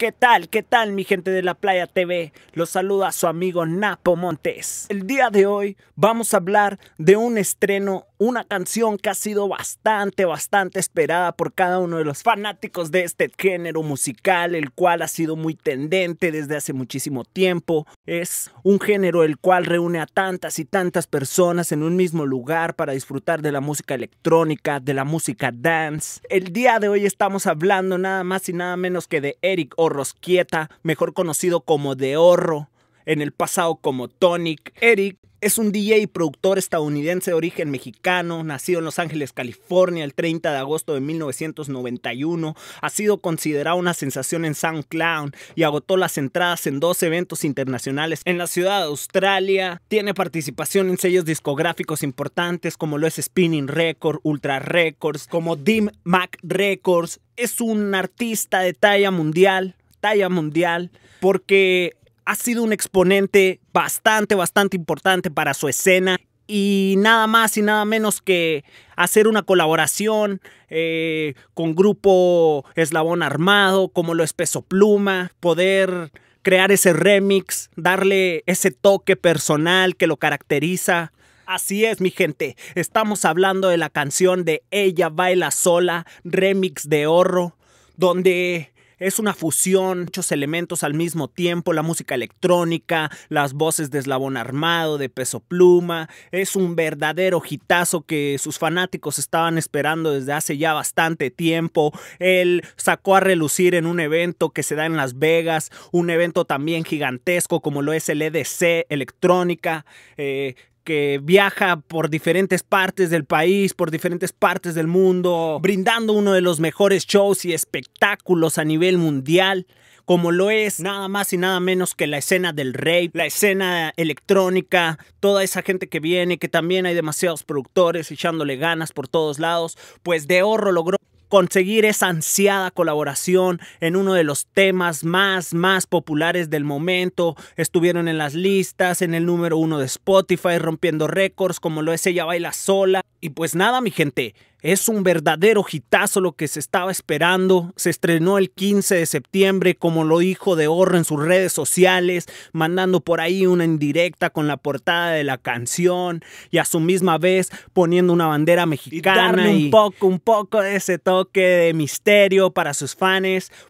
¿Qué tal? ¿Qué tal mi gente de la Playa TV? Los saluda su amigo Napo Montes. El día de hoy vamos a hablar de un estreno una canción que ha sido bastante, bastante esperada por cada uno de los fanáticos de este género musical, el cual ha sido muy tendente desde hace muchísimo tiempo. Es un género el cual reúne a tantas y tantas personas en un mismo lugar para disfrutar de la música electrónica, de la música dance. El día de hoy estamos hablando nada más y nada menos que de Eric Orrosquieta, mejor conocido como The Horro en el pasado como Tonic. Eric es un DJ y productor estadounidense de origen mexicano, nacido en Los Ángeles, California, el 30 de agosto de 1991. Ha sido considerado una sensación en SoundCloud y agotó las entradas en dos eventos internacionales en la ciudad de Australia. Tiene participación en sellos discográficos importantes como lo es Spinning Record, Ultra Records, como Dim Mac Records. Es un artista de talla mundial, talla mundial, porque ha sido un exponente bastante, bastante importante para su escena y nada más y nada menos que hacer una colaboración eh, con grupo Eslabón Armado, como lo es Peso Pluma, poder crear ese remix, darle ese toque personal que lo caracteriza. Así es, mi gente, estamos hablando de la canción de Ella Baila Sola, remix de Horro, donde es una fusión, muchos elementos al mismo tiempo, la música electrónica, las voces de eslabón armado, de peso pluma. Es un verdadero hitazo que sus fanáticos estaban esperando desde hace ya bastante tiempo. Él sacó a relucir en un evento que se da en Las Vegas, un evento también gigantesco como lo es el EDC Electrónica. Eh, que viaja por diferentes partes del país, por diferentes partes del mundo, brindando uno de los mejores shows y espectáculos a nivel mundial, como lo es nada más y nada menos que la escena del rey, la escena electrónica, toda esa gente que viene, que también hay demasiados productores echándole ganas por todos lados, pues de oro logró conseguir esa ansiada colaboración en uno de los temas más, más populares del momento. Estuvieron en las listas, en el número uno de Spotify, rompiendo récords como lo es Ella Baila Sola. Y pues nada, mi gente, es un verdadero hitazo lo que se estaba esperando. Se estrenó el 15 de septiembre, como lo dijo De en sus redes sociales, mandando por ahí una indirecta con la portada de la canción y a su misma vez poniendo una bandera mexicana. Y darle un poco, un poco de ese toque de misterio para sus fans.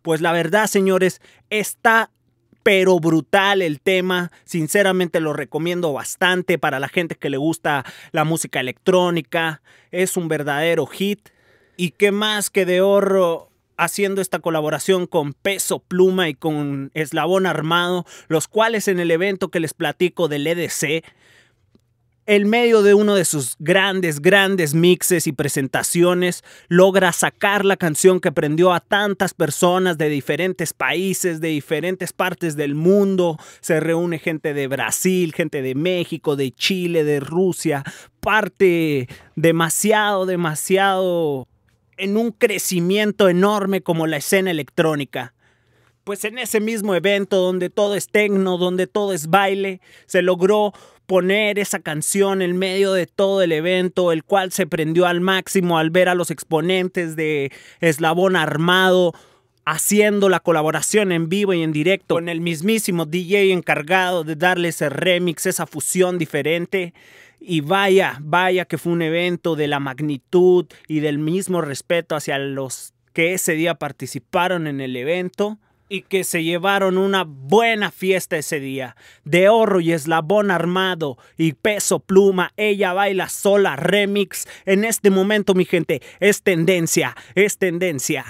Pues la verdad, señores, está pero brutal el tema. Sinceramente lo recomiendo bastante para la gente que le gusta la música electrónica. Es un verdadero hit. Y qué más que de oro haciendo esta colaboración con Peso Pluma y con Eslabón Armado, los cuales en el evento que les platico del EDC en medio de uno de sus grandes, grandes mixes y presentaciones, logra sacar la canción que prendió a tantas personas de diferentes países, de diferentes partes del mundo. Se reúne gente de Brasil, gente de México, de Chile, de Rusia, parte demasiado, demasiado en un crecimiento enorme como la escena electrónica pues en ese mismo evento donde todo es tecno, donde todo es baile, se logró poner esa canción en medio de todo el evento, el cual se prendió al máximo al ver a los exponentes de Eslabón Armado haciendo la colaboración en vivo y en directo con el mismísimo DJ encargado de darle ese remix, esa fusión diferente. Y vaya, vaya que fue un evento de la magnitud y del mismo respeto hacia los que ese día participaron en el evento y que se llevaron una buena fiesta ese día. De oro y eslabón armado y peso pluma, ella baila sola remix. En este momento, mi gente, es tendencia, es tendencia.